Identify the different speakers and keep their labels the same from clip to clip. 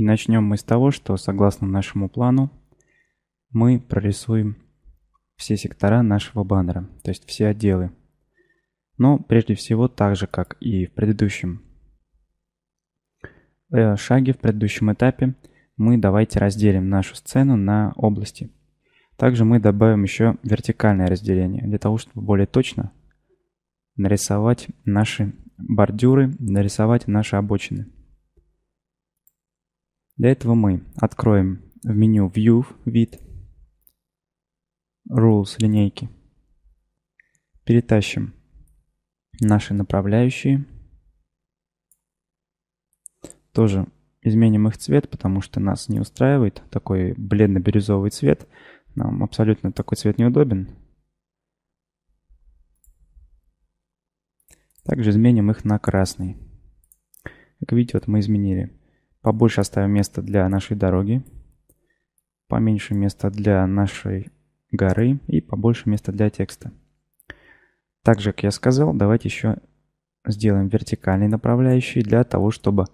Speaker 1: И начнем мы с того, что согласно нашему плану мы прорисуем все сектора нашего баннера, то есть все отделы. Но прежде всего, так же как и в предыдущем э, шаге, в предыдущем этапе, мы давайте разделим нашу сцену на области. Также мы добавим еще вертикальное разделение, для того, чтобы более точно нарисовать наши бордюры, нарисовать наши обочины. Для этого мы откроем в меню View, вид, Rules, линейки. Перетащим наши направляющие. Тоже изменим их цвет, потому что нас не устраивает такой бледно-бирюзовый цвет. Нам абсолютно такой цвет неудобен. Также изменим их на красный. Как видите, вот мы изменили Побольше оставим места для нашей дороги. Поменьше места для нашей горы и побольше места для текста. Также, как я сказал, давайте еще сделаем вертикальные направляющие для того, чтобы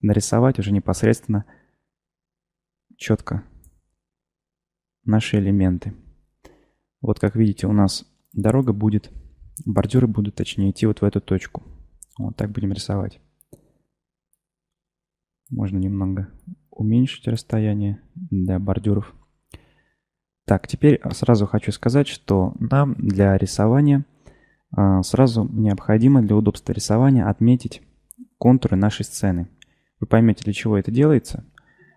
Speaker 1: нарисовать уже непосредственно четко наши элементы. Вот как видите, у нас дорога будет бордюры будут, точнее, идти вот в эту точку. Вот так будем рисовать. Можно немного уменьшить расстояние для бордюров. Так, теперь сразу хочу сказать, что нам для рисования а, сразу необходимо для удобства рисования отметить контуры нашей сцены. Вы поймете, для чего это делается.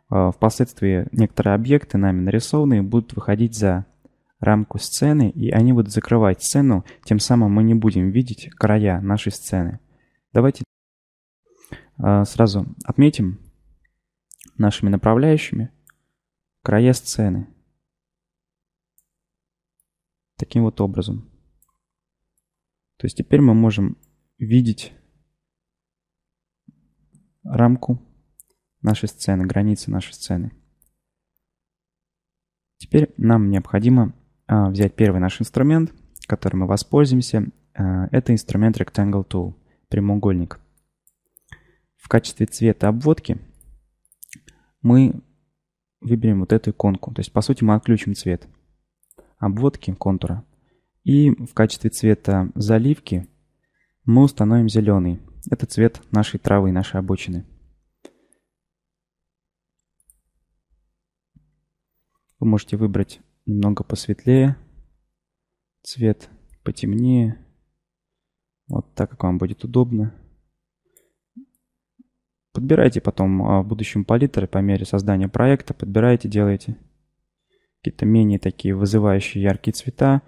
Speaker 1: А, впоследствии некоторые объекты нами нарисованные будут выходить за рамку сцены, и они будут закрывать сцену, тем самым мы не будем видеть края нашей сцены. Давайте э, сразу отметим нашими направляющими края сцены. Таким вот образом. То есть теперь мы можем видеть рамку нашей сцены, границы нашей сцены. Теперь нам необходимо а, взять первый наш инструмент, которым мы воспользуемся. А, это инструмент Rectangle Tool, прямоугольник. В качестве цвета обводки мы выберем вот эту иконку. То есть, по сути, мы отключим цвет обводки контура. И в качестве цвета заливки мы установим зеленый. Это цвет нашей травы, нашей обочины. Вы можете выбрать немного посветлее, цвет потемнее, вот так, как вам будет удобно. Подбирайте потом а, в будущем палитры по мере создания проекта, подбирайте, делайте какие-то менее такие вызывающие яркие цвета,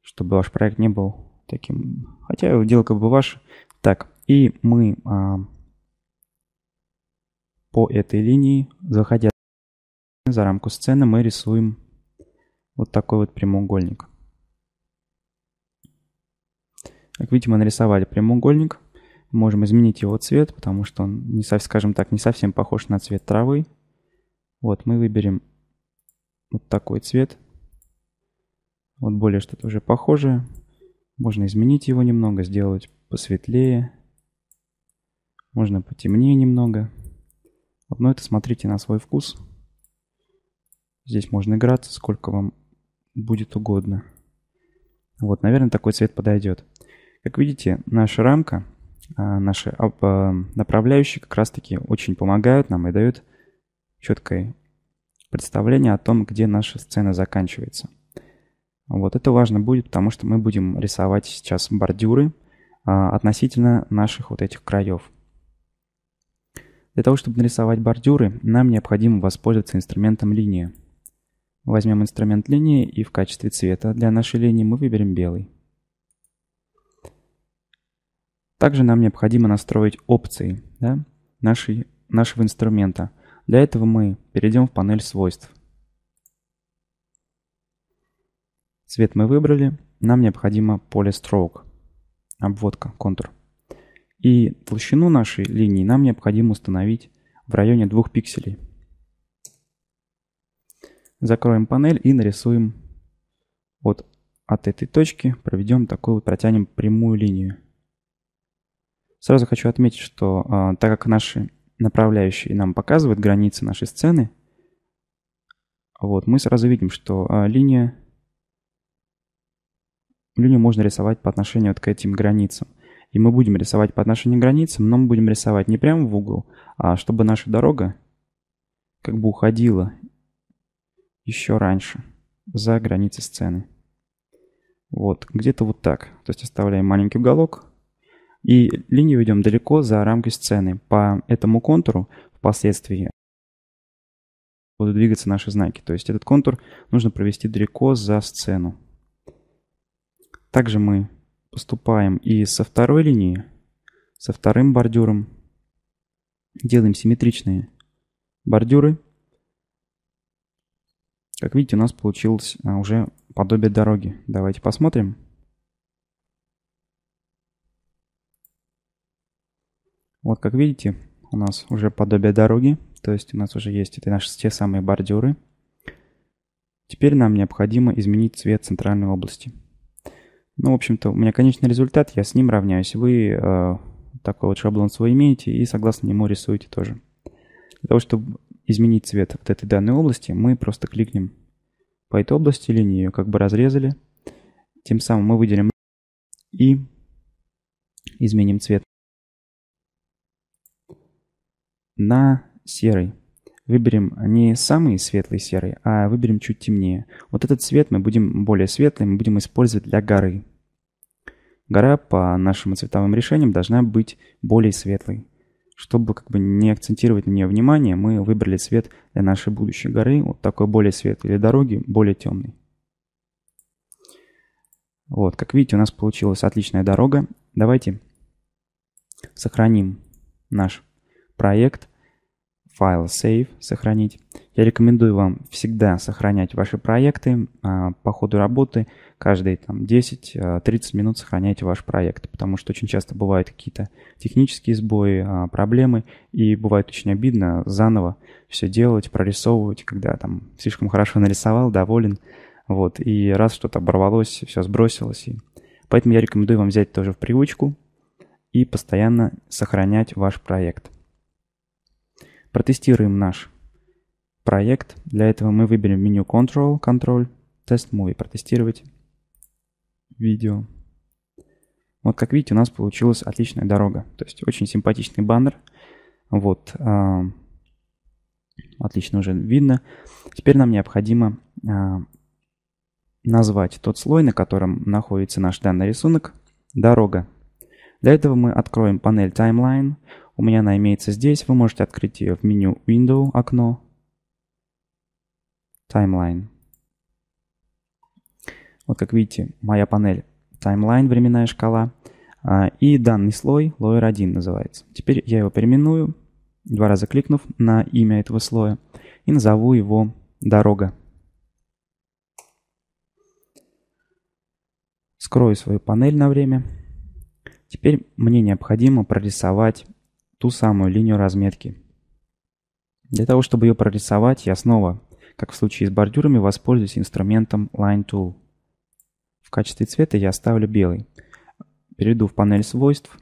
Speaker 1: чтобы ваш проект не был таким, хотя дело как бы ваше. Так, и мы а, по этой линии, заходя за рамку сцены, мы рисуем вот такой вот прямоугольник. Как видите, мы нарисовали прямоугольник. Можем изменить его цвет, потому что он, не, совсем скажем так, не совсем похож на цвет травы. Вот, мы выберем вот такой цвет. Вот более что-то уже похожее. Можно изменить его немного, сделать посветлее. Можно потемнее немного. Вот, но это смотрите на свой вкус. Здесь можно играться, сколько вам будет угодно. Вот, наверное, такой цвет подойдет. Как видите, наша рамка, а, наши а, а, направляющие как раз-таки очень помогают нам и дают четкое представление о том, где наша сцена заканчивается. Вот это важно будет, потому что мы будем рисовать сейчас бордюры относительно наших вот этих краев. Для того, чтобы нарисовать бордюры, нам необходимо воспользоваться инструментом линия. Возьмем инструмент линии и в качестве цвета для нашей линии мы выберем белый. Также нам необходимо настроить опции да, нашей, нашего инструмента. Для этого мы перейдем в панель свойств. Цвет мы выбрали. Нам необходимо поле Stroke, обводка, контур. И толщину нашей линии нам необходимо установить в районе 2 пикселей. Закроем панель и нарисуем вот от этой точки, проведем такую, протянем прямую линию. Сразу хочу отметить, что а, так как наши направляющие нам показывают границы нашей сцены, вот, мы сразу видим, что а, линия, линию можно рисовать по отношению вот к этим границам. И мы будем рисовать по отношению к границам, но мы будем рисовать не прямо в угол, а чтобы наша дорога как бы уходила еще раньше, за границы сцены. Вот, где-то вот так. То есть оставляем маленький уголок и линию ведем далеко за рамкой сцены. По этому контуру впоследствии будут двигаться наши знаки. То есть этот контур нужно провести далеко за сцену. Также мы поступаем и со второй линии, со вторым бордюром. Делаем симметричные бордюры как видите, у нас получилось а, уже подобие дороги. Давайте посмотрим. Вот как видите, у нас уже подобие дороги, то есть у нас уже есть это наши те самые бордюры. Теперь нам необходимо изменить цвет центральной области. Ну, в общем-то, у меня конечный результат, я с ним равняюсь. Вы э, такой вот шаблон свой имеете и согласно нему рисуете тоже. Для того, чтобы изменить цвет вот этой данной области, мы просто кликнем по этой области линию, как бы разрезали. Тем самым мы выделим и изменим цвет на серый. Выберем не самый светлый серый, а выберем чуть темнее. Вот этот цвет мы будем более светлый, мы будем использовать для горы. Гора по нашим цветовым решениям должна быть более светлой. Чтобы как бы не акцентировать на нее внимание, мы выбрали цвет для нашей будущей горы, вот такой более светлый, для дороги более темный. Вот, как видите, у нас получилась отличная дорога. Давайте сохраним наш проект – файл save сохранить. Я рекомендую вам всегда сохранять ваши проекты а, по ходу работы. Каждые там 10-30 а, минут сохраняйте ваш проект, потому что очень часто бывают какие-то технические сбои, а, проблемы, и бывает очень обидно заново все делать, прорисовывать, когда там слишком хорошо нарисовал, доволен, вот, и раз что-то оборвалось, все сбросилось. И... Поэтому я рекомендую вам взять тоже в привычку и постоянно сохранять ваш проект. Протестируем наш проект. Для этого мы выберем меню Control, Control, Test Movie, протестировать видео. Вот как видите, у нас получилась отличная дорога. То есть очень симпатичный баннер. Вот. А, отлично уже видно. Теперь нам необходимо а, назвать тот слой, на котором находится наш данный рисунок, дорога. Для этого мы откроем панель Timeline у меня она имеется здесь. Вы можете открыть ее в меню Window окно. Timeline. Вот как видите, моя панель Timeline, временная шкала. А, и данный слой Layer 1 называется. Теперь я его переименую, два раза кликнув на имя этого слоя, и назову его «Дорога». Скрою свою панель на время. Теперь мне необходимо прорисовать ту самую линию разметки. Для того, чтобы ее прорисовать, я снова, как в случае с бордюрами, воспользуюсь инструментом Line Tool. В качестве цвета я оставлю белый. Перейду в панель свойств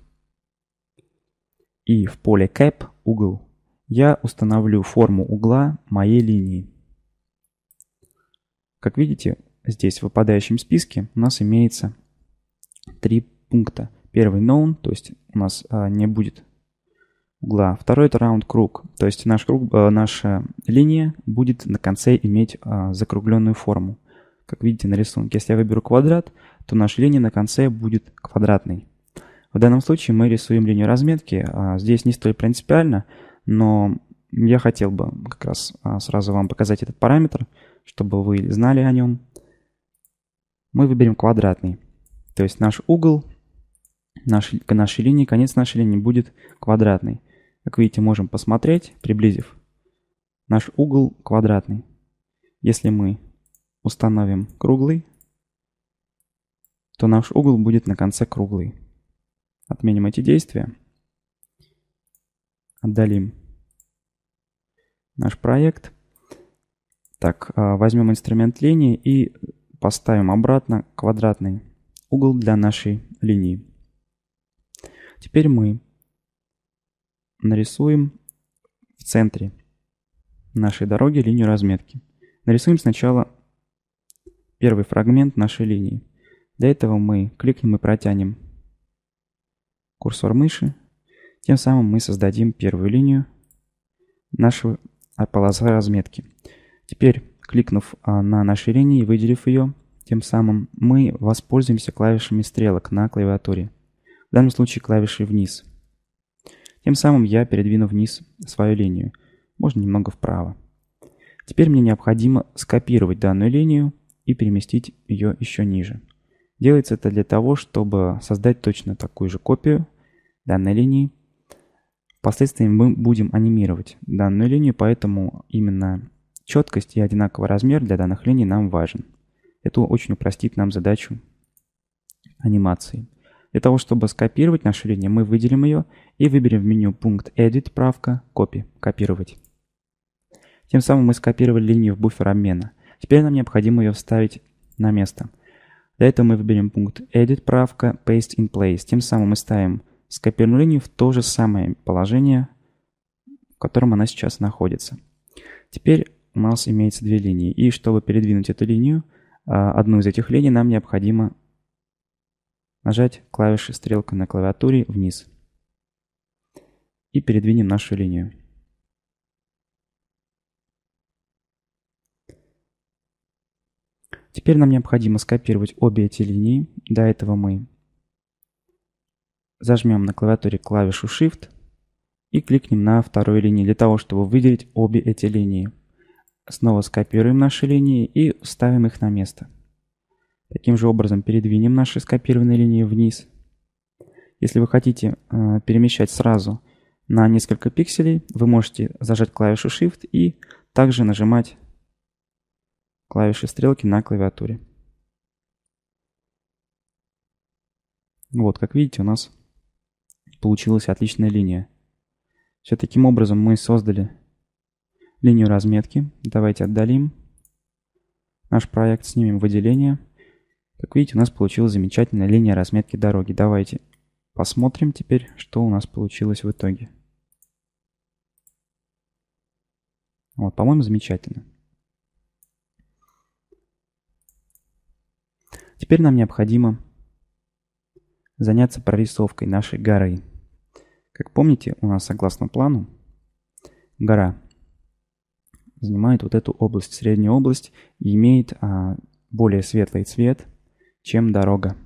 Speaker 1: и в поле Cap угол я установлю форму угла моей линии. Как видите, здесь в выпадающем списке у нас имеется три пункта. Первый known, то есть у нас а, не будет угла. Второй это раунд круг, то есть наш круг, э, наша линия будет на конце иметь э, закругленную форму. Как видите на рисунке, если я выберу квадрат, то наша линия на конце будет квадратной. В данном случае мы рисуем линию разметки, а, здесь не столь принципиально, но я хотел бы как раз а, сразу вам показать этот параметр, чтобы вы знали о нем. Мы выберем квадратный, то есть наш угол наш, нашей линии, конец нашей линии будет квадратный. Как видите, можем посмотреть, приблизив. Наш угол квадратный. Если мы установим круглый, то наш угол будет на конце круглый. Отменим эти действия. Отдалим наш проект. Так, а, возьмем инструмент линии и поставим обратно квадратный угол для нашей линии. Теперь мы нарисуем в центре нашей дороги линию разметки. Нарисуем сначала первый фрагмент нашей линии. Для этого мы кликнем и протянем курсор мыши. Тем самым мы создадим первую линию нашего полоса разметки. Теперь, кликнув а, на нашей линии и выделив ее, тем самым мы воспользуемся клавишами стрелок на клавиатуре. В данном случае клавишей вниз – тем самым я передвину вниз свою линию, можно немного вправо. Теперь мне необходимо скопировать данную линию и переместить ее еще ниже. Делается это для того, чтобы создать точно такую же копию данной линии. Впоследствии мы будем анимировать данную линию, поэтому именно четкость и одинаковый размер для данных линий нам важен. Это очень упростит нам задачу анимации. Для того, чтобы скопировать наше линию, мы выделим ее и выберем в меню пункт Edit, правка, Copy, копировать. Тем самым мы скопировали линию в буфер обмена. Теперь нам необходимо ее вставить на место. Для этого мы выберем пункт Edit, правка, Paste in Place. Тем самым мы ставим скопированную линию в то же самое положение, в котором она сейчас находится. Теперь у нас имеется две линии. И чтобы передвинуть эту линию, а, одну из этих линий нам необходимо нажать клавиши стрелка на клавиатуре вниз и передвинем нашу линию. Теперь нам необходимо скопировать обе эти линии. Для этого мы зажмем на клавиатуре клавишу Shift и кликнем на вторую линию для того, чтобы выделить обе эти линии. Снова скопируем наши линии и вставим их на место. Таким же образом передвинем наши скопированные линии вниз. Если вы хотите э, перемещать сразу на несколько пикселей, вы можете зажать клавишу Shift и также нажимать клавиши стрелки на клавиатуре. Вот, как видите, у нас получилась отличная линия. Все таким образом мы создали линию разметки. Давайте отдалим наш проект, снимем выделение. Как видите, у нас получилась замечательная линия разметки дороги. Давайте посмотрим теперь, что у нас получилось в итоге. Вот, по-моему, замечательно. Теперь нам необходимо заняться прорисовкой нашей горы. Как помните, у нас, согласно плану, гора занимает вот эту область, среднюю область, и имеет а, более светлый цвет – чем дорога.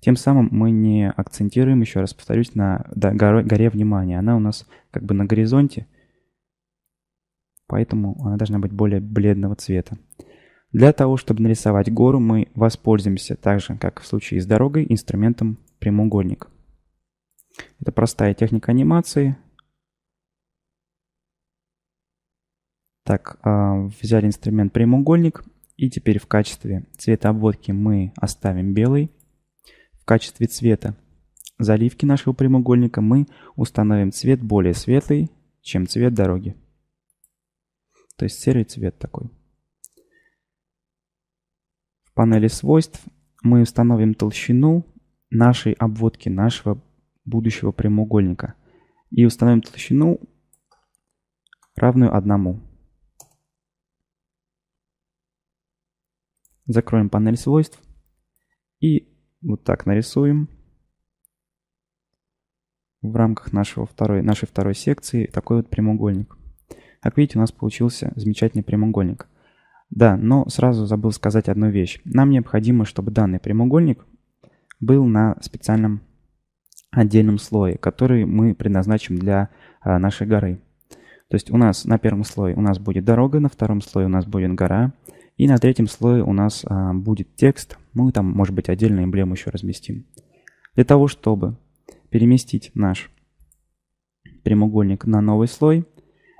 Speaker 1: Тем самым мы не акцентируем, еще раз повторюсь, на горе внимания. Она у нас как бы на горизонте, поэтому она должна быть более бледного цвета. Для того, чтобы нарисовать гору, мы воспользуемся, так же как в случае с дорогой, инструментом прямоугольник. Это простая техника анимации. Так, а, взяли инструмент прямоугольник и теперь в качестве цвета обводки мы оставим белый. В качестве цвета заливки нашего прямоугольника мы установим цвет более светлый, чем цвет дороги. То есть серый цвет такой. В панели свойств мы установим толщину нашей обводки нашего будущего прямоугольника. И установим толщину равную одному. Закроем панель свойств и вот так нарисуем в рамках нашего второй, нашей второй секции такой вот прямоугольник. Как видите, у нас получился замечательный прямоугольник. Да, но сразу забыл сказать одну вещь. Нам необходимо, чтобы данный прямоугольник был на специальном отдельном слое, который мы предназначим для а, нашей горы. То есть у нас на первом слое у нас будет дорога, на втором слое у нас будет гора, и на третьем слое у нас а, будет текст. Мы там, может быть, отдельно эмблему еще разместим. Для того, чтобы переместить наш прямоугольник на новый слой,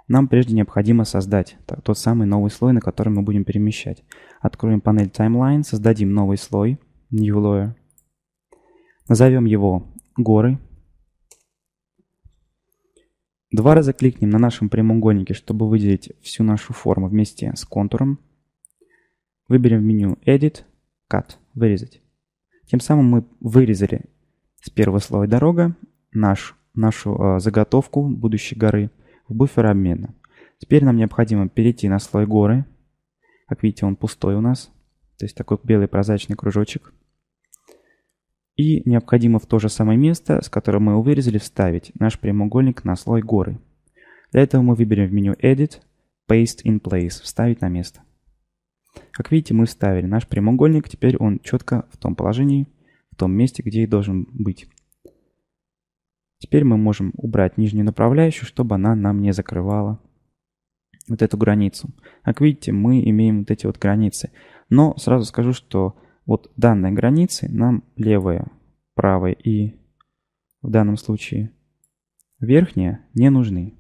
Speaker 1: нам прежде необходимо создать тот самый новый слой, на который мы будем перемещать. Откроем панель Timeline, создадим новый слой, New Layer. Назовем его «Горы». Два раза кликнем на нашем прямоугольнике, чтобы выделить всю нашу форму вместе с контуром. Выберем в меню Edit, Cut, вырезать. Тем самым мы вырезали с первого слоя дорога наш, нашу э, заготовку будущей горы в буфер обмена. Теперь нам необходимо перейти на слой горы. Как видите, он пустой у нас. То есть такой белый прозрачный кружочек. И необходимо в то же самое место, с которого мы вырезали, вставить наш прямоугольник на слой горы. Для этого мы выберем в меню Edit, Paste in Place, вставить на место. Как видите, мы вставили наш прямоугольник, теперь он четко в том положении, в том месте, где и должен быть. Теперь мы можем убрать нижнюю направляющую, чтобы она нам не закрывала вот эту границу. Как видите, мы имеем вот эти вот границы. Но сразу скажу, что вот данные границы нам левая, правая и в данном случае верхняя не нужны.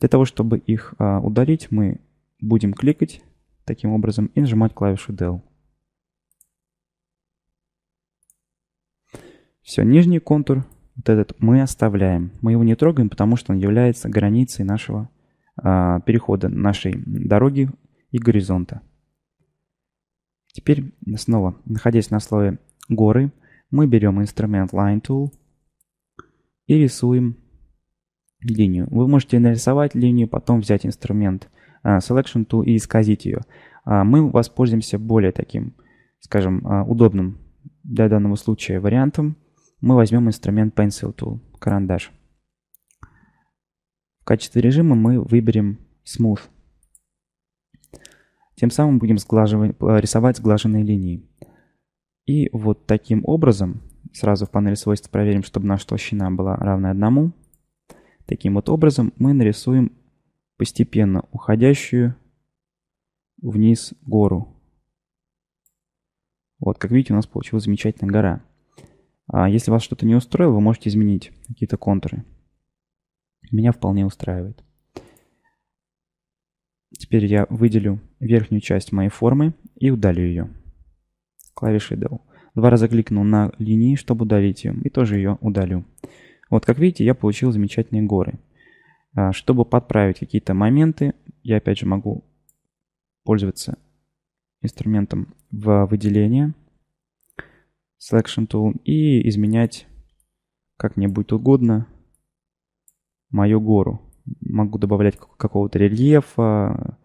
Speaker 1: Для того, чтобы их а, удалить, мы будем кликать таким образом и нажимать клавишу Del. Все, нижний контур, вот этот, мы оставляем. Мы его не трогаем, потому что он является границей нашего э, перехода, нашей дороги и горизонта. Теперь снова, находясь на слое горы, мы берем инструмент Line Tool и рисуем линию. Вы можете нарисовать линию, потом взять инструмент Э, selection tool и исказить ее. А, мы воспользуемся более таким, скажем, а, удобным для данного случая вариантом. Мы возьмем инструмент Pencil Tool, карандаш. В качестве режима мы выберем Smooth. Тем самым будем рисовать сглаженные линии. И вот таким образом, сразу в панели свойств проверим, чтобы наша толщина была равна одному. Таким вот образом мы нарисуем постепенно уходящую вниз гору. Вот, как видите, у нас получилась замечательная гора. А если вас что-то не устроило, вы можете изменить какие-то контуры. Меня вполне устраивает. Теперь я выделю верхнюю часть моей формы и удалю ее. Клавишей Del. Два раза кликну на линии, чтобы удалить ее, и тоже ее удалю. Вот, как видите, я получил замечательные горы. А, чтобы подправить какие-то моменты, я опять же могу пользоваться инструментом в выделение Selection Tool и изменять как мне будет угодно мою гору. Могу добавлять какого-то рельефа,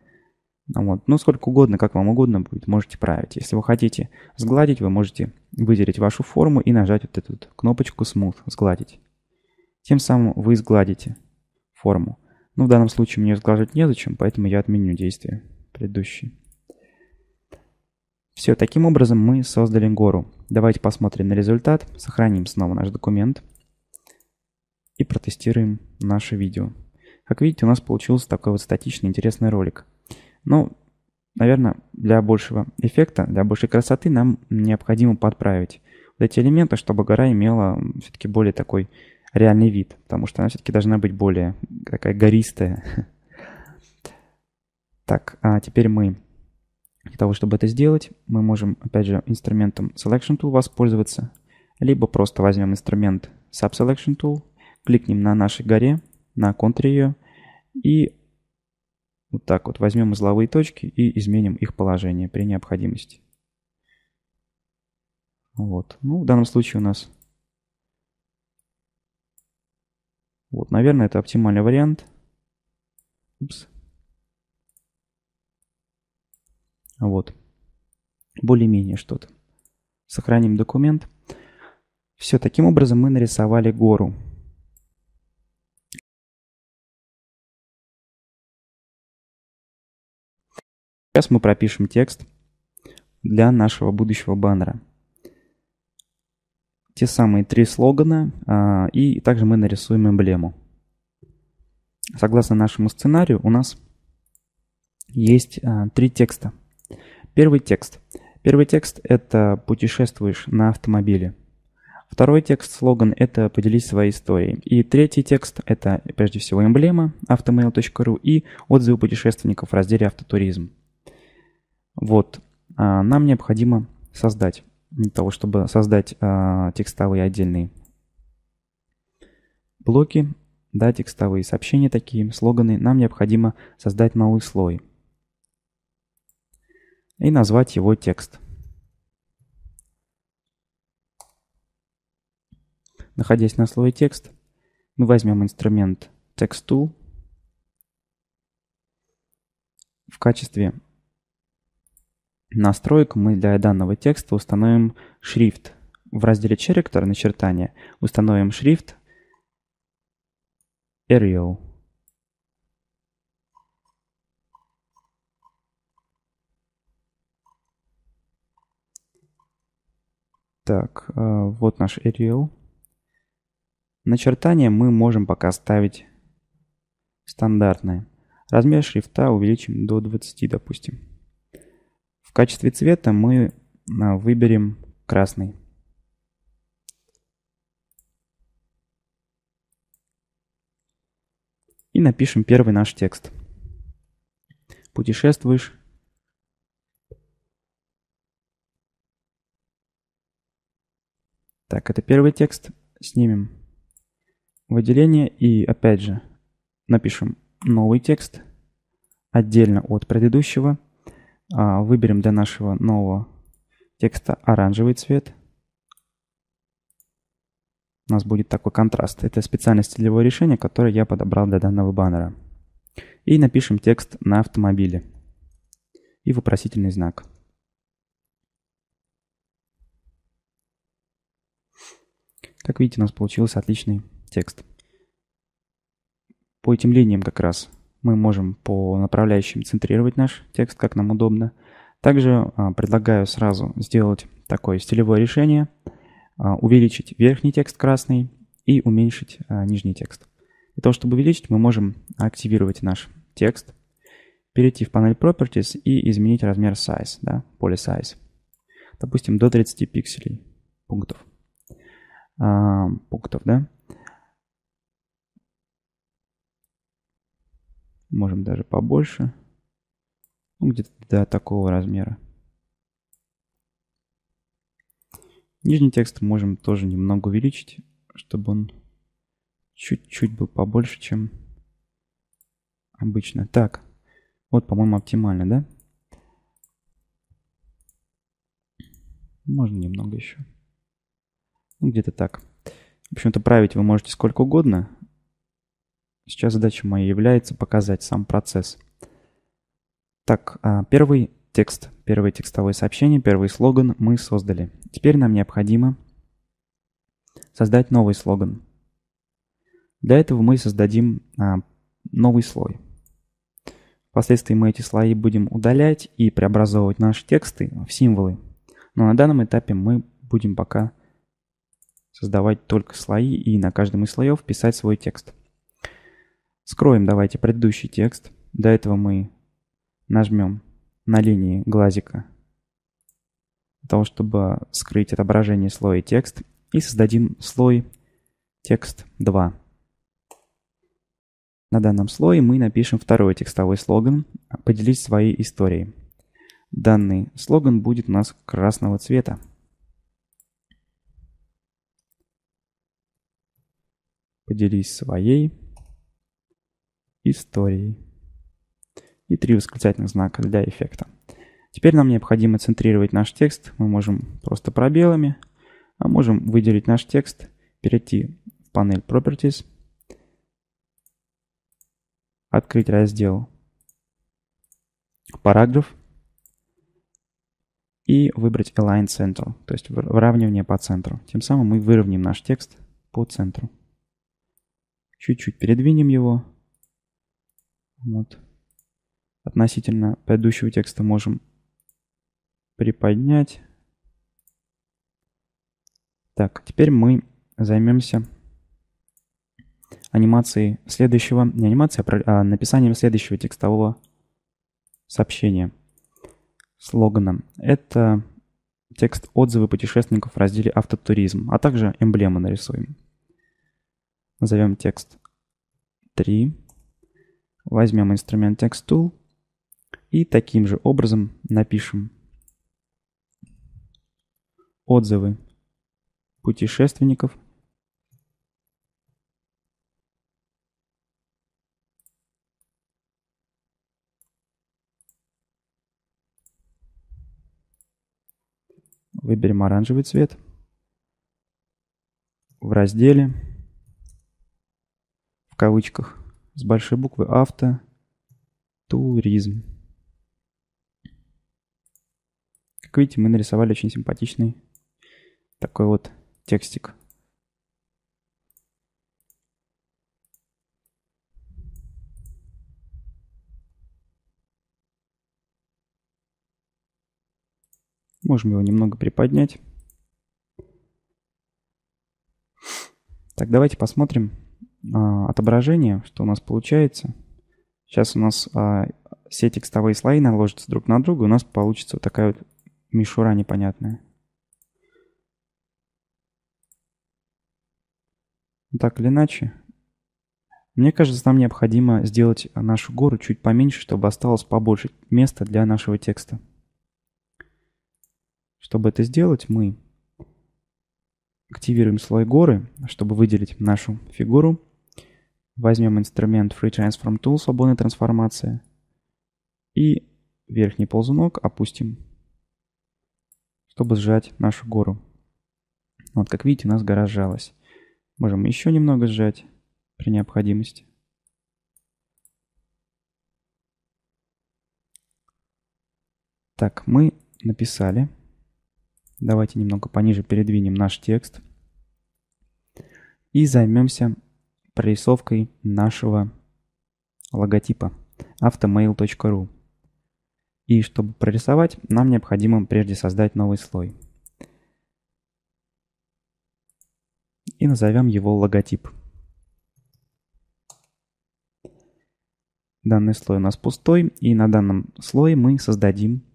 Speaker 1: а, вот. Ну, сколько угодно, как вам угодно будет, можете править. Если вы хотите сгладить, вы можете выделить вашу форму и нажать вот эту кнопочку Smooth, сгладить. Тем самым вы сгладите форму. Но ну, в данном случае мне разглаживать незачем, поэтому я отменю действие предыдущее. Все, таким образом мы создали гору. Давайте посмотрим на результат, сохраним снова наш документ и протестируем наше видео. Как видите, у нас получился такой вот статичный интересный ролик. Но, ну, наверное, для большего эффекта, для большей красоты нам необходимо подправить вот эти элементы, чтобы гора имела все-таки более такой реальный вид, потому что она все-таки должна быть более такая гористая. Так, а теперь мы для того, чтобы это сделать, мы можем, опять же, инструментом Selection Tool воспользоваться, либо просто возьмем инструмент Subselection Tool, кликнем на нашей горе, на контур ее, и вот так вот возьмем узловые точки и изменим их положение при необходимости. Вот. Ну, в данном случае у нас Вот, наверное, это оптимальный вариант. Упс. Вот. Более-менее что-то. Сохраним документ. Все, таким образом мы нарисовали гору. Сейчас мы пропишем текст для нашего будущего баннера те самые три слогана, а, и также мы нарисуем эмблему. Согласно нашему сценарию у нас есть а, три текста. Первый текст. Первый текст – это «Путешествуешь на автомобиле». Второй текст, слоган – это «Поделись своей историей». И третий текст – это, прежде всего, эмблема автомейл.ру и отзывы путешественников в разделе «Автотуризм». Вот, а, нам необходимо создать для того, чтобы создать э, текстовые отдельные блоки, да, текстовые сообщения такие, слоганы, нам необходимо создать новый слой и назвать его текст. Находясь на слое текст, мы возьмем инструмент TextTool в качестве настроек мы для данного текста установим шрифт. В разделе Character начертание установим шрифт Arial. Так, э, вот наш Arial. Начертание мы можем пока ставить стандартное. Размер шрифта увеличим до 20, допустим. В качестве цвета мы а, выберем красный. И напишем первый наш текст. Путешествуешь. Так, это первый текст. Снимем выделение и опять же напишем новый текст отдельно от предыдущего. А, выберем для нашего нового текста оранжевый цвет. У нас будет такой контраст. Это специальное стилевое решение, которое я подобрал для данного баннера. И напишем текст на автомобиле. И вопросительный знак. Как видите, у нас получился отличный текст. По этим линиям как раз мы можем по направляющим центрировать наш текст, как нам удобно. Также а, предлагаю сразу сделать такое стилевое решение, а, увеличить верхний текст красный и уменьшить а, нижний текст. Для того, чтобы увеличить, мы можем активировать наш текст, перейти в панель Properties и изменить размер Size, да, поле Size. Допустим, до 30 пикселей пунктов. А, пунктов да? Можем даже побольше. Ну, где-то до такого размера. Нижний текст можем тоже немного увеличить, чтобы он чуть-чуть был побольше, чем обычно. Так, вот, по-моему, оптимально, да? Можно немного еще. Ну, где-то так. В общем-то, править вы можете сколько угодно. Сейчас задача моя является показать сам процесс. Так, а, первый текст, первое текстовое сообщение, первый слоган мы создали. Теперь нам необходимо создать новый слоган. Для этого мы создадим а, новый слой. Впоследствии мы эти слои будем удалять и преобразовывать наши тексты в символы. Но на данном этапе мы будем пока создавать только слои и на каждом из слоев писать свой текст. Скроем давайте предыдущий текст. До этого мы нажмем на линии глазика для того, чтобы скрыть отображение слоя текст и создадим слой текст 2. На данном слое мы напишем второй текстовой слоган а «Поделись своей историей». Данный слоган будет у нас красного цвета. Поделись своей истории. И три восклицательных знака для эффекта. Теперь нам необходимо центрировать наш текст. Мы можем просто пробелами, а можем выделить наш текст, перейти в панель Properties, открыть раздел параграф и выбрать Align Center, то есть выравнивание по центру. Тем самым мы выровняем наш текст по центру. Чуть-чуть передвинем его. Вот. Относительно предыдущего текста можем приподнять. Так, теперь мы займемся анимацией следующего, не анимацией, а, а написанием следующего текстового сообщения слоганом. Это текст отзывы путешественников в разделе «Автотуризм», а также эмблемы нарисуем. Назовем текст 3. Возьмем инструмент TextTool и таким же образом напишем отзывы путешественников выберем оранжевый цвет. В разделе, в кавычках, с большой буквы авто, туризм. Как видите, мы нарисовали очень симпатичный такой вот текстик. Можем его немного приподнять. Так, давайте посмотрим, а, отображение, что у нас получается. Сейчас у нас а, все текстовые слои наложатся друг на друга, у нас получится вот такая вот мишура непонятная. Так или иначе, мне кажется, нам необходимо сделать нашу гору чуть поменьше, чтобы осталось побольше места для нашего текста. Чтобы это сделать, мы активируем слой горы, чтобы выделить нашу фигуру. Возьмем инструмент Free Transform Tool свободной трансформации и верхний ползунок опустим, чтобы сжать нашу гору. Ну вот как видите, у нас гора сжалась. Можем еще немного сжать при необходимости. Так, мы написали. Давайте немного пониже передвинем наш текст. И займемся прорисовкой нашего логотипа automail.ru. И чтобы прорисовать, нам необходимо прежде создать новый слой. И назовем его логотип. Данный слой у нас пустой, и на данном слое мы создадим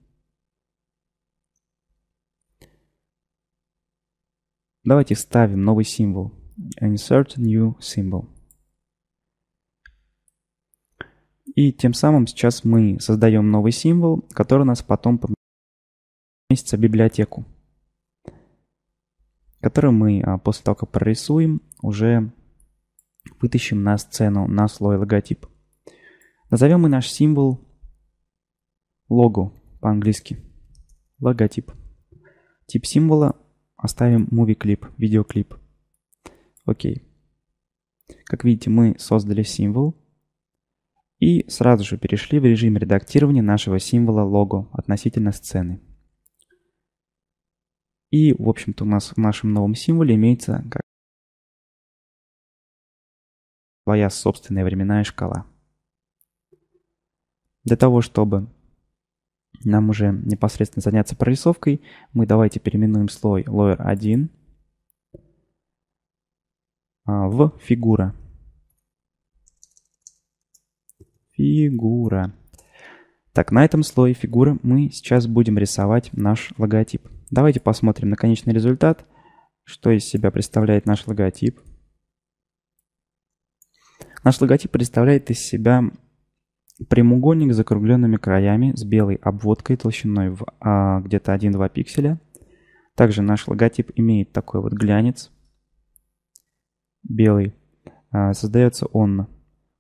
Speaker 1: Давайте вставим новый символ insert new symbol. И тем самым сейчас мы создаем новый символ, который у нас потом поместится в библиотеку, который мы а, после того, как прорисуем, уже вытащим на сцену, на слой логотип. Назовем мы наш символ логу по-английски. Логотип. Тип символа оставим movie clip, видеоклип. Окей. Как видите, мы создали символ и сразу же перешли в режим редактирования нашего символа лого относительно сцены. И, в общем-то, у нас в нашем новом символе имеется как своя собственная временная шкала. Для того, чтобы нам уже непосредственно заняться прорисовкой, мы давайте переименуем слой Layer 1 а, в фигура. Фигура. Так, на этом слое фигуры мы сейчас будем рисовать наш логотип. Давайте посмотрим на конечный результат, что из себя представляет наш логотип. Наш логотип представляет из себя прямоугольник с закругленными краями, с белой обводкой толщиной в а, где-то 1-2 пикселя. Также наш логотип имеет такой вот глянец, белый, а, создается он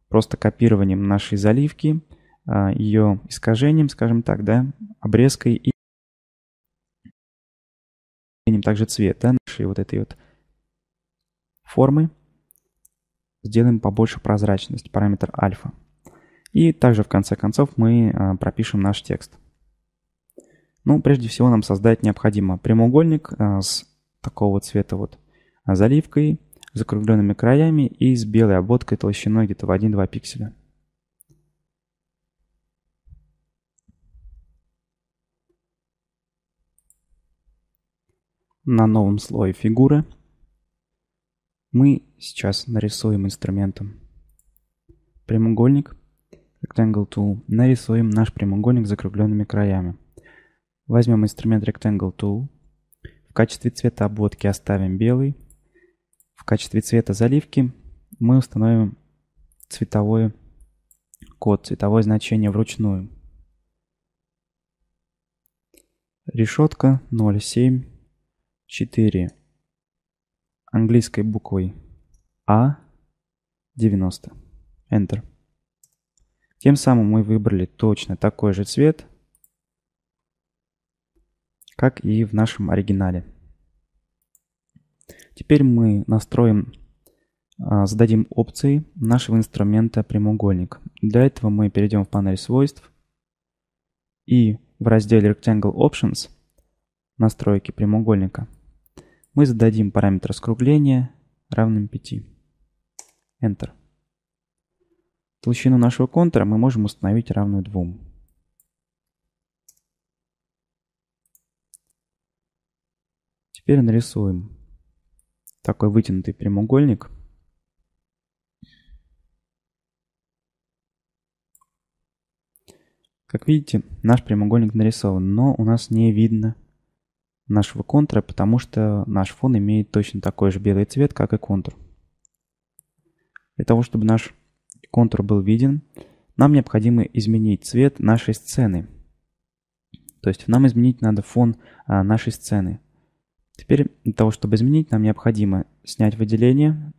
Speaker 1: просто копированием нашей заливки, а, ее искажением, скажем так, да, обрезкой и также цвет, да, нашей вот этой вот формы. Сделаем побольше прозрачность, параметр альфа. И также в конце концов мы а, пропишем наш текст. Ну, прежде всего нам создать необходимо прямоугольник с такого цвета вот заливкой, закругленными краями и с белой ободкой толщиной где-то в 1-2 пикселя. На новом слое фигуры мы сейчас нарисуем инструментом прямоугольник Rectangle Tool. Нарисуем наш прямоугольник с закругленными краями. Возьмем инструмент Rectangle Tool. В качестве цвета обводки оставим белый качестве цвета заливки мы установим цветовой код, цветовое значение вручную. Решетка 074 английской буквой А 90. Enter. Тем самым мы выбрали точно такой же цвет, как и в нашем оригинале. Теперь мы настроим, а, зададим опции нашего инструмента прямоугольник. Для этого мы перейдем в панель свойств и в разделе Rectangle Options настройки прямоугольника мы зададим параметр скругления равным 5. Enter. Толщину нашего контура мы можем установить равную 2. Теперь нарисуем такой вытянутый прямоугольник. Как видите, наш прямоугольник нарисован, но у нас не видно нашего контура, потому что наш фон имеет точно такой же белый цвет, как и контур. Для того, чтобы наш контур был виден, нам необходимо изменить цвет нашей сцены. То есть нам изменить надо фон а, нашей сцены. Теперь для того, чтобы изменить, нам необходимо снять выделение,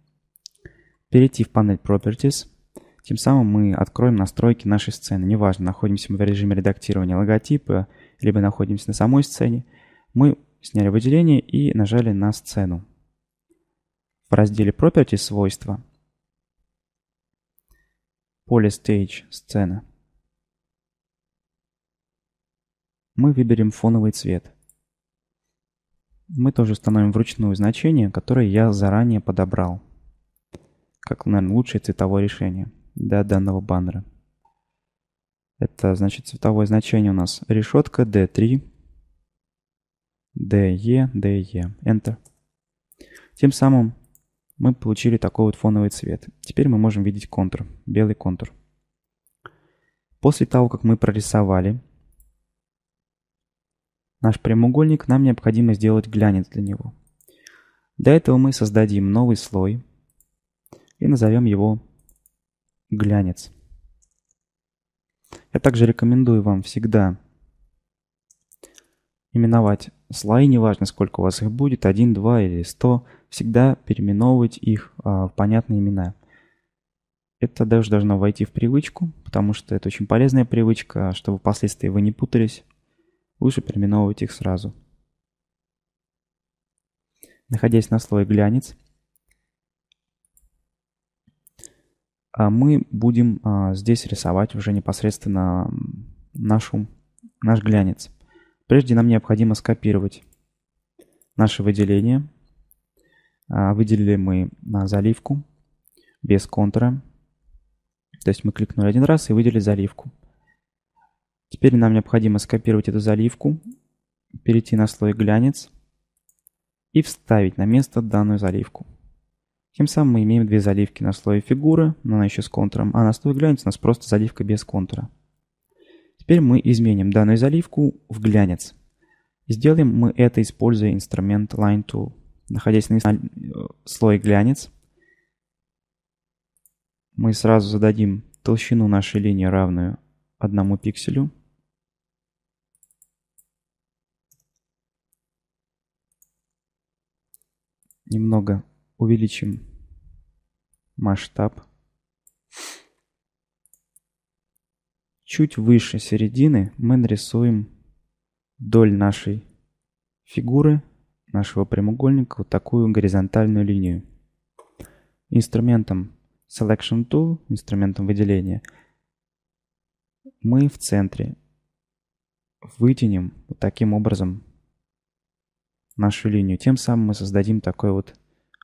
Speaker 1: перейти в панель Properties. Тем самым мы откроем настройки нашей сцены. Неважно, находимся мы в режиме редактирования логотипа, либо находимся на самой сцене. Мы сняли выделение и нажали на сцену. В разделе Properties «Свойства» поле Stage «Сцена» мы выберем фоновый цвет – мы тоже установим вручную значение, которое я заранее подобрал, как, наверное, лучшее цветовое решение для данного баннера. Это, значит, цветовое значение у нас решетка D3, DE, DE, Enter. Тем самым мы получили такой вот фоновый цвет. Теперь мы можем видеть контур, белый контур. После того, как мы прорисовали наш прямоугольник, нам необходимо сделать глянец для него. Для этого мы создадим новый слой и назовем его глянец. Я также рекомендую вам всегда именовать слои, неважно сколько у вас их будет, 1, 2 или 100, всегда переименовывать их а, в понятные имена. Это даже должно войти в привычку, потому что это очень полезная привычка, а, чтобы впоследствии вы не путались Лучше переименовывать их сразу. Находясь на слое глянец, а, мы будем а, здесь рисовать уже непосредственно нашу, наш глянец. Прежде нам необходимо скопировать наше выделение. А, выделили мы на заливку без контура. То есть мы кликнули один раз и выделили заливку. Теперь нам необходимо скопировать эту заливку, перейти на слой глянец и вставить на место данную заливку. Тем самым мы имеем две заливки на слое фигуры, но она еще с контуром, а на слое глянец у нас просто заливка без контура. Теперь мы изменим данную заливку в глянец. Сделаем мы это, используя инструмент Line Tool. Находясь на э, слой глянец, мы сразу зададим толщину нашей линии равную одному пикселю. немного увеличим масштаб. Чуть выше середины мы нарисуем вдоль нашей фигуры, нашего прямоугольника, вот такую горизонтальную линию. Инструментом Selection Tool, инструментом выделения, мы в центре вытянем вот таким образом нашу линию. Тем самым мы создадим такой вот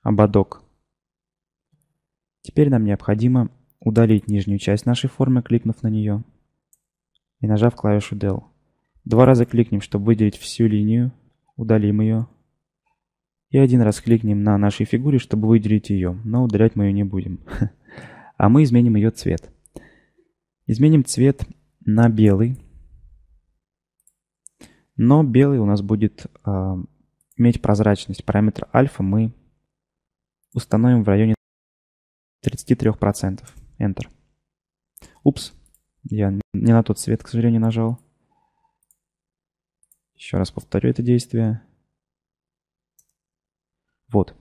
Speaker 1: ободок. Теперь нам необходимо удалить нижнюю часть нашей формы, кликнув на нее и нажав клавишу Del. Два раза кликнем, чтобы выделить всю линию, удалим ее. И один раз кликнем на нашей фигуре, чтобы выделить ее, но удалять мы ее не будем. А мы изменим ее цвет. Изменим цвет на белый. Но белый у нас будет а, иметь прозрачность. Параметр альфа мы установим в районе 33%. Enter. Упс, я не на тот цвет, к сожалению, нажал. Еще раз повторю это действие. Вот.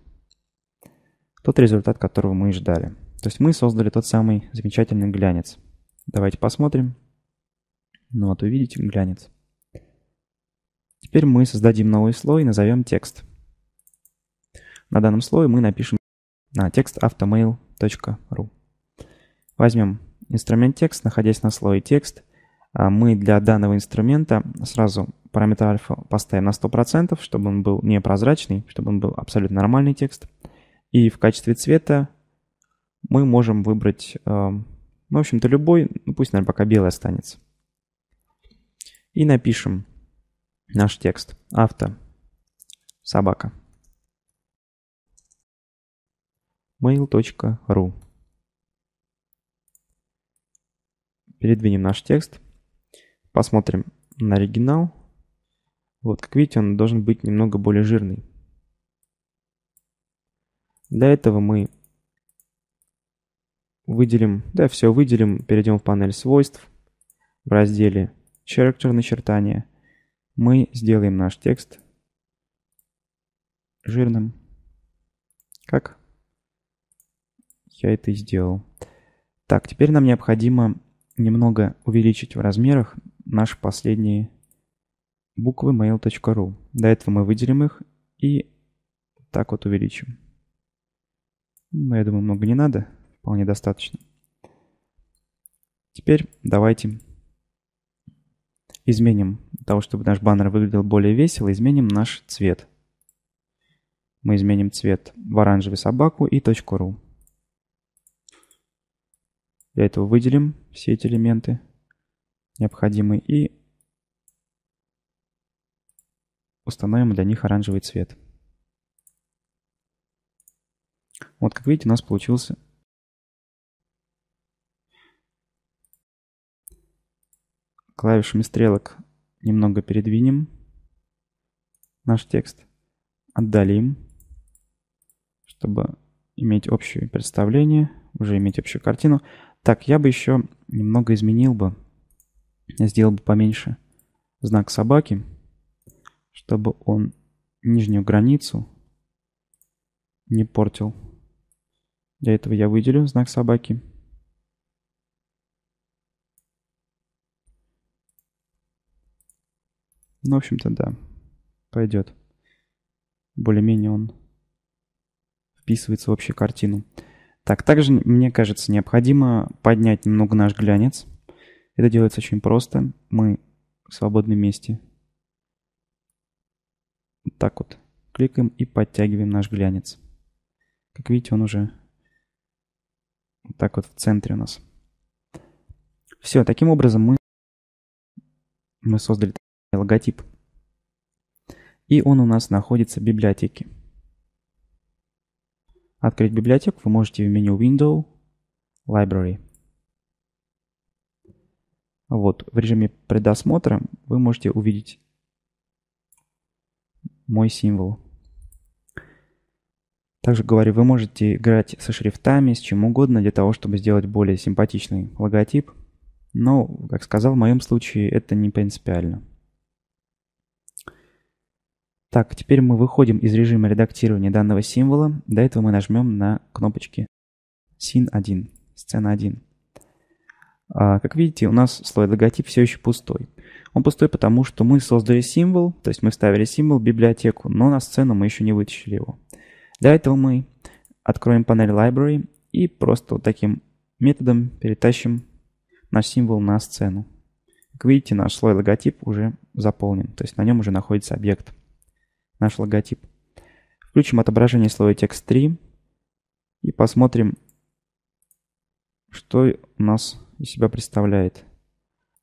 Speaker 1: Тот результат, которого мы и ждали. То есть мы создали тот самый замечательный глянец. Давайте посмотрим. Ну вот увидите глянец. Теперь мы создадим новый слой и назовем текст. На данном слое мы напишем на текст automail.ru. Возьмем инструмент текст, находясь на слое текст. А мы для данного инструмента сразу параметр альфа поставим на 100%, чтобы он был непрозрачный, чтобы он был абсолютно нормальный текст. И в качестве цвета мы можем выбрать, э, ну, в общем-то, любой, ну, пусть, наверное, пока белый останется. И напишем наш текст. Авто. Собака. mail.ru Передвинем наш текст. Посмотрим на оригинал. Вот, как видите, он должен быть немного более жирный. Для этого мы выделим, да, все выделим, перейдем в панель свойств в разделе Character начертания. Мы сделаем наш текст жирным. Как я это и сделал. Так, теперь нам необходимо немного увеличить в размерах наши последние буквы mail.ru. До этого мы выделим их и так вот увеличим. Но я думаю, много не надо, вполне достаточно. Теперь давайте изменим для того, чтобы наш баннер выглядел более весело, изменим наш цвет. Мы изменим цвет в оранжевый собаку и .ru. Для этого выделим все эти элементы необходимые и установим для них оранжевый цвет. Вот как видите, у нас получился клавишами стрелок немного передвинем наш текст, отдалим, чтобы иметь общее представление, уже иметь общую картину. Так, я бы еще немного изменил бы, сделал бы поменьше знак собаки, чтобы он нижнюю границу не портил. Для этого я выделю знак собаки. Ну, в общем-то, да, пойдет. Более-менее он вписывается в общую картину. Так, также, мне кажется, необходимо поднять немного наш глянец. Это делается очень просто. Мы в свободном месте. Вот так вот. Кликаем и подтягиваем наш глянец. Как видите, он уже вот так вот в центре у нас. Все, таким образом мы, мы создали логотип. И он у нас находится в библиотеке. Открыть библиотеку вы можете в меню Window, Library. Вот, в режиме предосмотра вы можете увидеть мой символ. Также говорю, вы можете играть со шрифтами, с чем угодно, для того, чтобы сделать более симпатичный логотип. Но, как сказал, в моем случае это не принципиально. Так, теперь мы выходим из режима редактирования данного символа. До этого мы нажмем на кнопочки Scene 1, сцена 1. А, как видите, у нас слой логотип все еще пустой. Он пустой, потому что мы создали символ, то есть мы вставили символ в библиотеку, но на сцену мы еще не вытащили его. Для этого мы откроем панель Library и просто вот таким методом перетащим наш символ на сцену. Как видите, наш слой логотип уже заполнен, то есть на нем уже находится объект наш логотип. Включим отображение слова текст 3 и посмотрим, что у нас из себя представляет.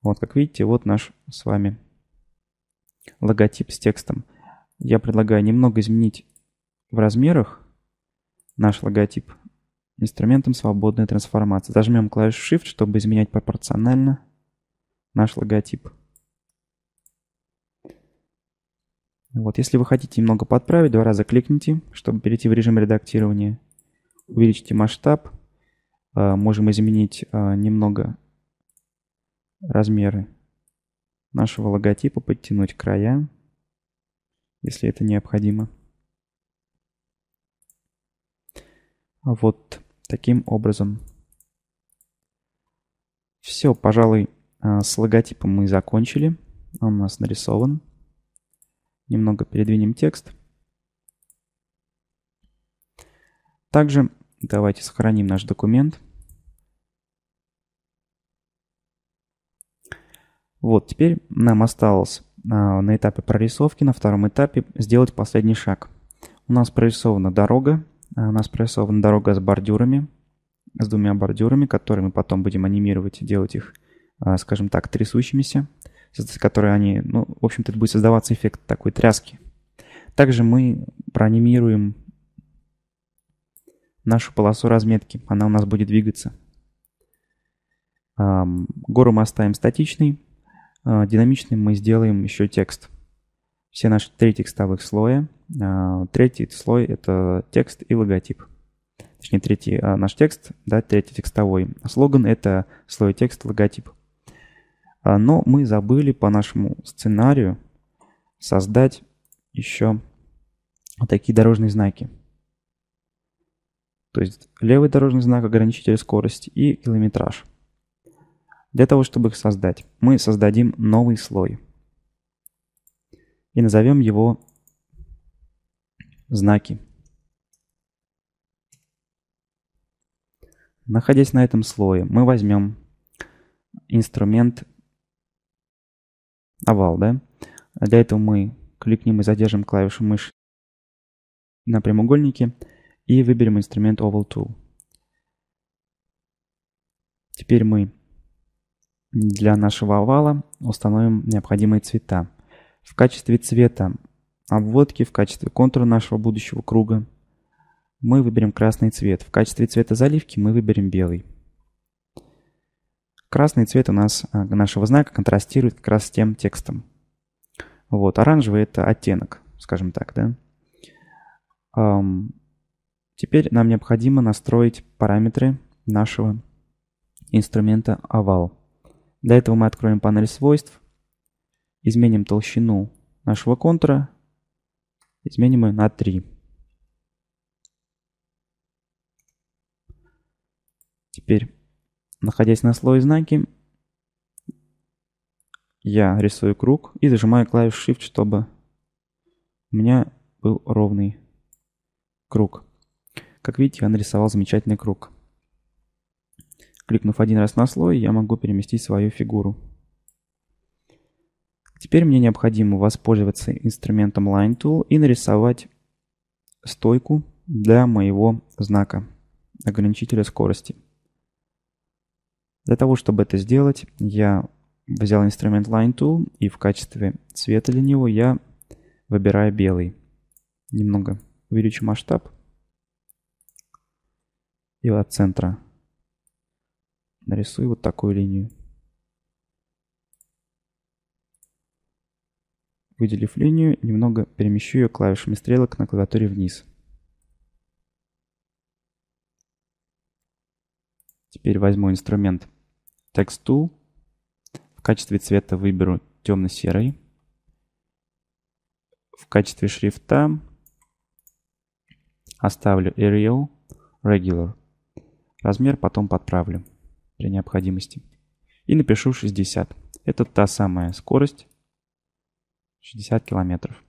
Speaker 1: Вот, как видите, вот наш с вами логотип с текстом. Я предлагаю немного изменить в размерах наш логотип инструментом свободной трансформации. Зажмем клавишу Shift, чтобы изменять пропорционально наш логотип. Вот, если вы хотите немного подправить, два раза кликните, чтобы перейти в режим редактирования. Увеличите масштаб. Э, можем изменить э, немного размеры нашего логотипа, подтянуть края, если это необходимо. Вот таким образом. Все, пожалуй, э, с логотипом мы закончили. Он у нас нарисован. Немного передвинем текст. Также давайте сохраним наш документ. Вот, теперь нам осталось а, на этапе прорисовки, на втором этапе сделать последний шаг. У нас прорисована дорога, а, у нас прорисована дорога с бордюрами, с двумя бордюрами, которые мы потом будем анимировать, и делать их, а, скажем так, трясущимися которые они, ну, в общем-то, будет создаваться эффект такой тряски. Также мы проанимируем нашу полосу разметки, она у нас будет двигаться. Гору мы оставим статичный, а, динамичным мы сделаем еще текст. Все наши три текстовых слоя. А, третий слой — это текст и логотип. Точнее, третий а, наш текст, да, третий текстовой. Слоган — это слой текст, логотип. А, но мы забыли по нашему сценарию создать еще такие дорожные знаки. То есть левый дорожный знак, ограничитель скорости и километраж. Для того, чтобы их создать, мы создадим новый слой. И назовем его знаки. Находясь на этом слое, мы возьмем инструмент овал, да? А для этого мы кликнем и задержим клавишу мыши на прямоугольнике и выберем инструмент Oval Tool. Теперь мы для нашего овала установим необходимые цвета. В качестве цвета обводки, в качестве контура нашего будущего круга мы выберем красный цвет. В качестве цвета заливки мы выберем белый. Красный цвет у нас э, нашего знака контрастирует как раз с тем текстом. Вот, оранжевый это оттенок, скажем так, да. Теперь нам необходимо настроить параметры нашего инструмента овал. Для этого мы откроем панель свойств, изменим толщину нашего контура, изменим ее на 3. Теперь Находясь на слое знаки, я рисую круг и зажимаю клавишу Shift, чтобы у меня был ровный круг. Как видите, я нарисовал замечательный круг. Кликнув один раз на слой, я могу переместить свою фигуру. Теперь мне необходимо воспользоваться инструментом Line Tool и нарисовать стойку для моего знака ограничителя скорости. Для того, чтобы это сделать, я взял инструмент Line Tool и в качестве цвета для него я выбираю белый. Немного увеличу масштаб и от центра нарисую вот такую линию. Выделив линию, немного перемещу ее клавишами стрелок на клавиатуре вниз. Теперь возьму инструмент Text Tool. В качестве цвета выберу темно-серый. В качестве шрифта оставлю Arial Regular. Размер потом подправлю при необходимости. И напишу 60. Это та самая скорость 60 километров.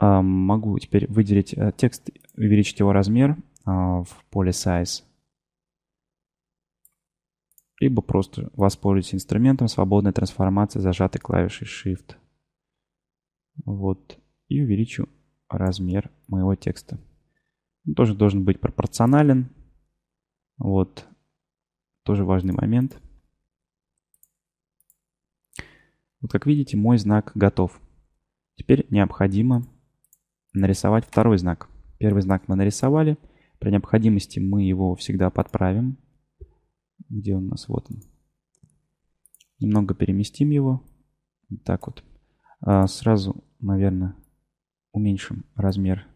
Speaker 1: Могу теперь выделить э, текст, увеличить его размер а, в поле size либо просто воспользуйтесь инструментом свободной трансформации зажатой клавишей Shift. Вот. И увеличу размер моего текста. Он тоже должен быть пропорционален. Вот. Тоже важный момент. Вот как видите, мой знак готов. Теперь необходимо нарисовать второй знак. Первый знак мы нарисовали. При необходимости мы его всегда подправим. Где он у нас? Вот он. Немного переместим его. Вот так вот. А сразу, наверное, уменьшим размер.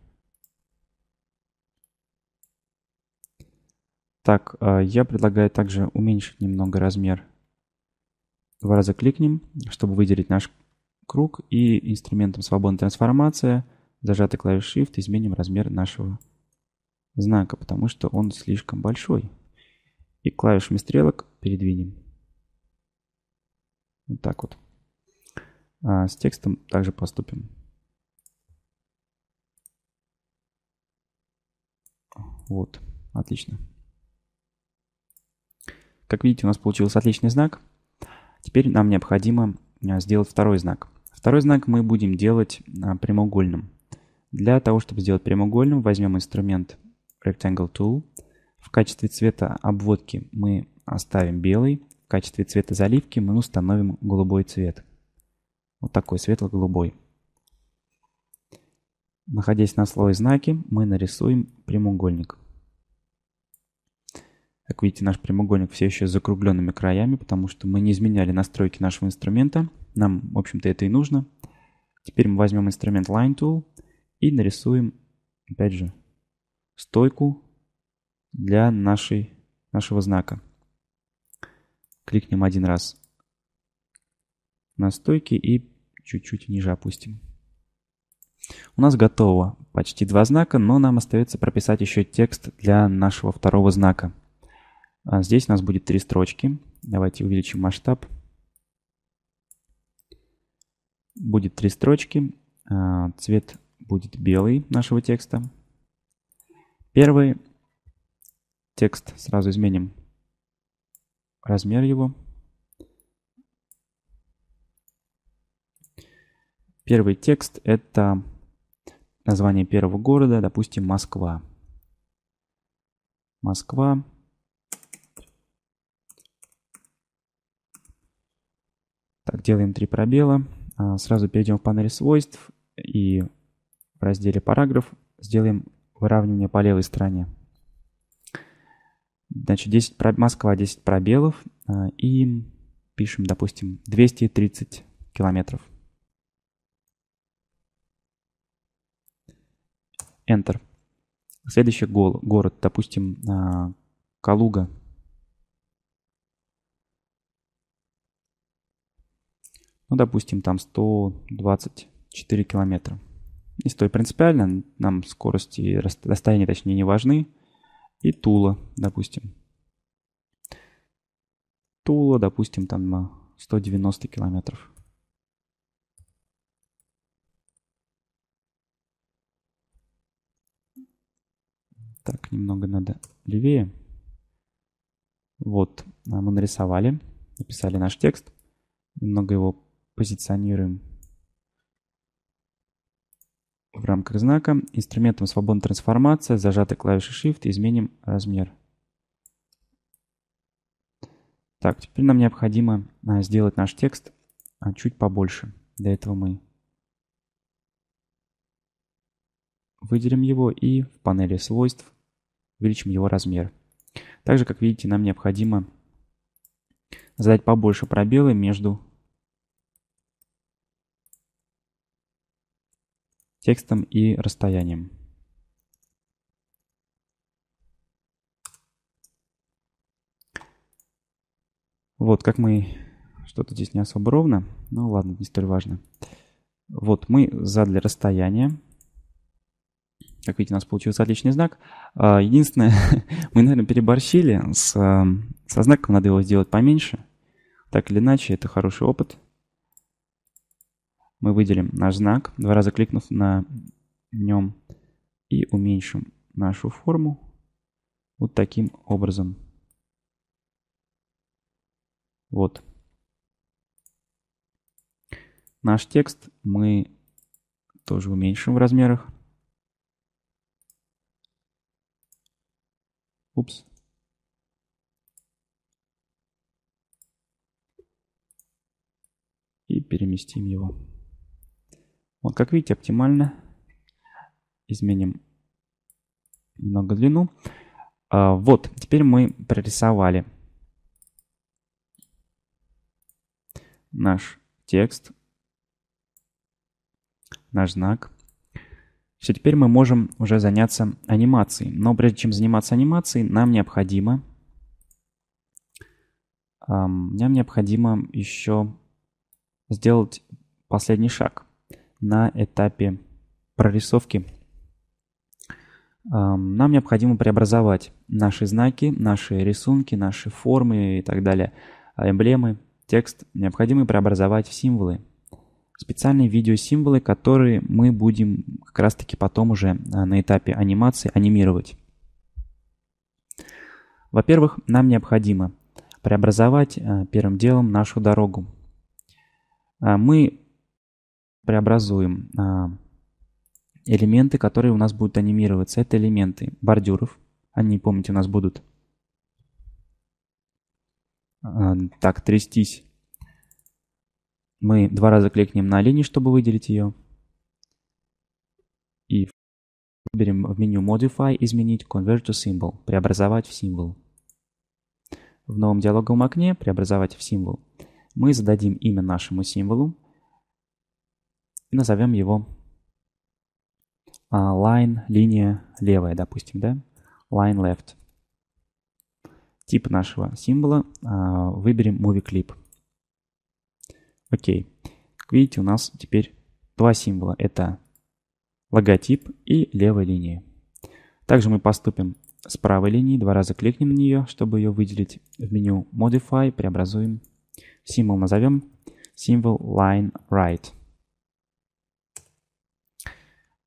Speaker 1: Так, а, я предлагаю также уменьшить немного размер. Два раза кликнем, чтобы выделить наш круг. И инструментом свободная трансформация, зажатой клавишей Shift, изменим размер нашего знака, потому что он слишком большой и клавишами стрелок передвинем. Вот так вот. А с текстом также поступим. Вот, отлично. Как видите, у нас получился отличный знак. Теперь нам необходимо а, сделать второй знак. Второй знак мы будем делать а, прямоугольным. Для того, чтобы сделать прямоугольным, возьмем инструмент Rectangle Tool – в качестве цвета обводки мы оставим белый. В качестве цвета заливки мы установим голубой цвет. Вот такой светло-голубой. Находясь на слое знаки, мы нарисуем прямоугольник. Как видите, наш прямоугольник все еще с закругленными краями, потому что мы не изменяли настройки нашего инструмента. Нам, в общем-то, это и нужно. Теперь мы возьмем инструмент Line Tool и нарисуем, опять же, стойку для нашей, нашего знака. Кликнем один раз на и чуть-чуть ниже опустим. У нас готово почти два знака, но нам остается прописать еще текст для нашего второго знака. А здесь у нас будет три строчки. Давайте увеличим масштаб. Будет три строчки. А, цвет будет белый нашего текста. Первый Текст сразу изменим. Размер его. Первый текст — это название первого города, допустим, Москва. Москва. Так, делаем три пробела. А, сразу перейдем в панель свойств и в разделе параграф сделаем выравнивание по левой стороне. Значит, 10 про... Москва 10 пробелов а, и пишем, допустим, 230 километров. Enter. Следующий гол город, допустим, а, Калуга. Ну, допустим, там 124 километра. Не стоит принципиально, нам скорости, расстояние, точнее, не важны и Тула, допустим. Тула, допустим, там 190 э, километров. Так, немного надо левее. Вот, а мы нарисовали, написали наш текст. Немного его позиционируем в рамках знака. Инструментом свободная трансформация, зажатой клавишей Shift, изменим размер. Так, теперь нам необходимо а, сделать наш текст а, чуть побольше. Для этого мы выделим его и в панели свойств увеличим его размер. Также, как видите, нам необходимо задать побольше пробелы между текстом и расстоянием. Вот, как мы... Что-то здесь не особо ровно. Ну ладно, не столь важно. Вот, мы задали расстояние. Как видите, у нас получился отличный знак. А, единственное, мы, наверное, переборщили. С, э, со знаком надо его сделать поменьше. Так или иначе, это хороший опыт мы выделим наш знак, два раза кликнув на нем и уменьшим нашу форму вот таким образом. Вот. Наш текст мы тоже уменьшим в размерах. Упс. И переместим его. Вот, как видите, оптимально. Изменим немного длину. А, вот, теперь мы прорисовали наш текст, наш знак. Все, теперь мы можем уже заняться анимацией. Но прежде чем заниматься анимацией, нам необходимо... Нам необходимо еще сделать последний шаг на этапе прорисовки нам необходимо преобразовать наши знаки, наши рисунки, наши формы и так далее, а, эмблемы, текст, необходимо преобразовать в символы. Специальные видеосимволы, которые мы будем как раз таки потом уже а, на этапе анимации анимировать. Во-первых, нам необходимо преобразовать а, первым делом нашу дорогу. Мы преобразуем а, элементы, которые у нас будут анимироваться. Это элементы бордюров. Они, помните, у нас будут а, так трястись. Мы два раза кликнем на линию, чтобы выделить ее. И выберем в меню Modify, изменить Convert to Symbol, преобразовать в символ. В новом диалоговом окне преобразовать в символ. Мы зададим имя нашему символу и назовем его а, line, линия левая, допустим, да, line left. Тип нашего символа а, выберем movie clip. Окей. Как видите, у нас теперь два символа. Это логотип и левая линия. Также мы поступим с правой линии, два раза кликнем на нее, чтобы ее выделить в меню Modify, преобразуем. Символ назовем символ line right.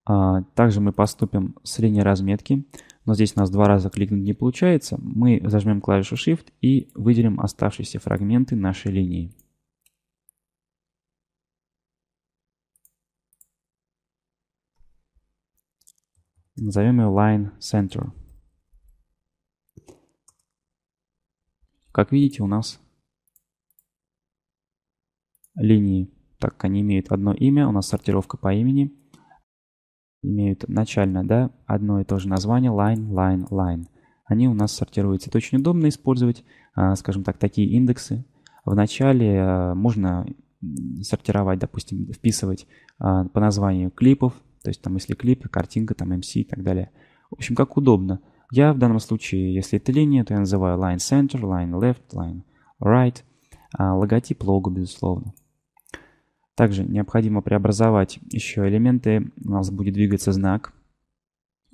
Speaker 1: А, также мы поступим с линии разметки, но здесь у нас два раза кликнуть не получается. Мы зажмем клавишу Shift и выделим оставшиеся фрагменты нашей линии. Назовем ее Line Center. Как видите, у нас линии, так как они имеют одно имя, у нас сортировка по имени – имеют начально да, одно и то же название line, line, line. Они у нас сортируются. Это очень удобно использовать, а, скажем так, такие индексы. Вначале а, можно сортировать, допустим, вписывать а, по названию клипов, то есть там если клип, картинка, там MC и так далее. В общем, как удобно. Я в данном случае, если это линия, то я называю line center, line left, line right, логотип лого, безусловно. Также необходимо преобразовать еще элементы. У нас будет двигаться знак.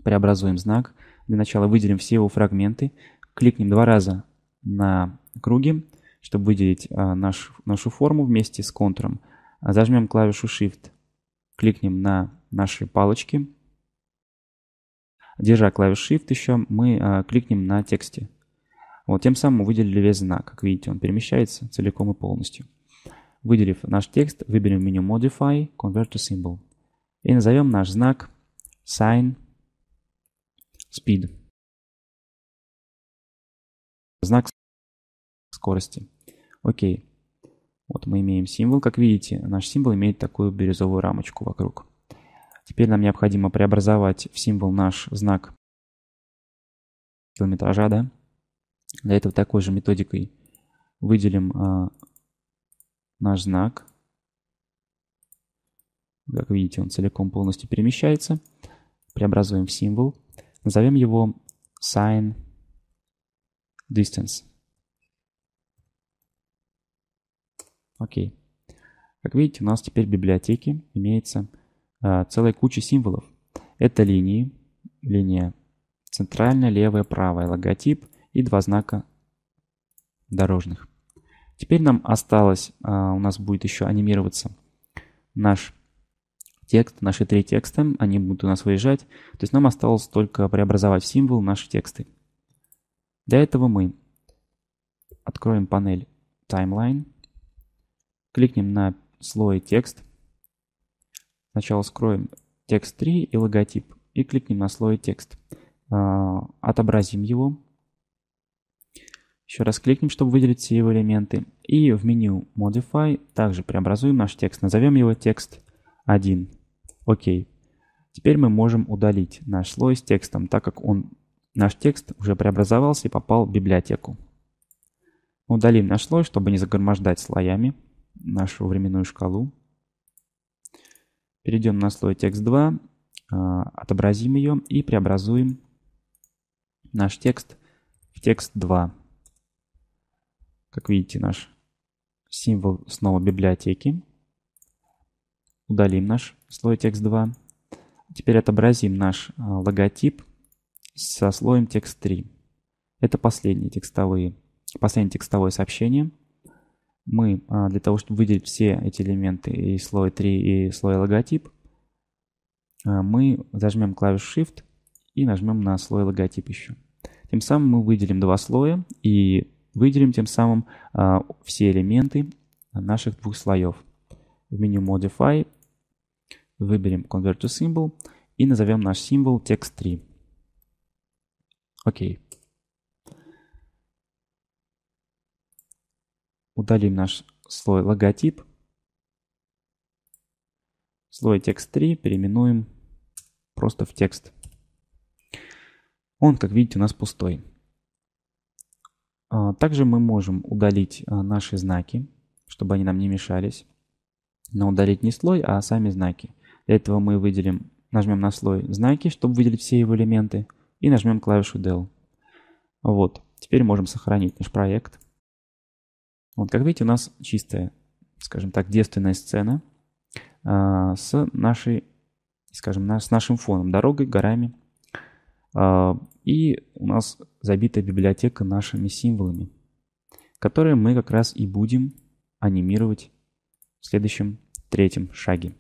Speaker 1: Преобразуем знак. Для начала выделим все его фрагменты. Кликнем два раза на круги, чтобы выделить а, наш, нашу форму вместе с контуром. зажмем клавишу Shift. Кликнем на наши палочки. Держа клавишу Shift еще, мы а, кликнем на тексте. Вот тем самым мы выделили весь знак. Как видите, он перемещается целиком и полностью. Выделив наш текст, выберем меню Modify, Convert to Symbol. И назовем наш знак Sign Speed. Знак скорости. Окей. Вот мы имеем символ. Как видите, наш символ имеет такую бирюзовую рамочку вокруг. Теперь нам необходимо преобразовать в символ наш знак километража. Да? Для этого такой же методикой выделим а, наш знак. Как видите, он целиком полностью перемещается. Преобразуем в символ. Назовем его sign distance. Окей. Как видите, у нас теперь в библиотеке имеется э, целая куча символов. Это линии, линия центральная, левая, правая, логотип и два знака дорожных. Теперь нам осталось, а, у нас будет еще анимироваться наш текст, наши три текста, они будут у нас выезжать. То есть нам осталось только преобразовать символ наши тексты. Для этого мы откроем панель Timeline, кликнем на слой текст, сначала скроем текст 3 и логотип и кликнем на слой текст. А, отобразим его. Еще раз кликнем, чтобы выделить все его элементы. И в меню Modify также преобразуем наш текст. Назовем его текст 1. Окей. Теперь мы можем удалить наш слой с текстом, так как он, наш текст уже преобразовался и попал в библиотеку. Удалим наш слой, чтобы не загромождать слоями нашу временную шкалу. Перейдем на слой текст 2, а, отобразим ее и преобразуем наш текст в текст 2. Как видите, наш символ снова библиотеки. Удалим наш слой текст 2. Теперь отобразим наш а, логотип со слоем текст 3. Это последние текстовые, последнее текстовое сообщение. Мы а, для того, чтобы выделить все эти элементы и слой 3, и слой логотип, а, мы зажмем клавишу Shift и нажмем на слой логотип еще. Тем самым мы выделим два слоя и Выделим тем самым а, все элементы наших двух слоев. В меню Modify выберем Convert to Symbol и назовем наш символ Text 3. Окей. Удалим наш слой логотип. Слой текст 3 переименуем просто в текст. Он, как видите, у нас пустой. А, также мы можем удалить а, наши знаки, чтобы они нам не мешались. Но удалить не слой, а сами знаки. Для этого мы выделим, нажмем на слой знаки, чтобы выделить все его элементы, и нажмем клавишу Del. Вот, теперь можем сохранить наш проект. Вот, как видите, у нас чистая, скажем так, девственная сцена а, с нашей, скажем, с нашим фоном, дорогой, горами а, и у нас забита библиотека нашими символами, которые мы как раз и будем анимировать в следующем третьем шаге.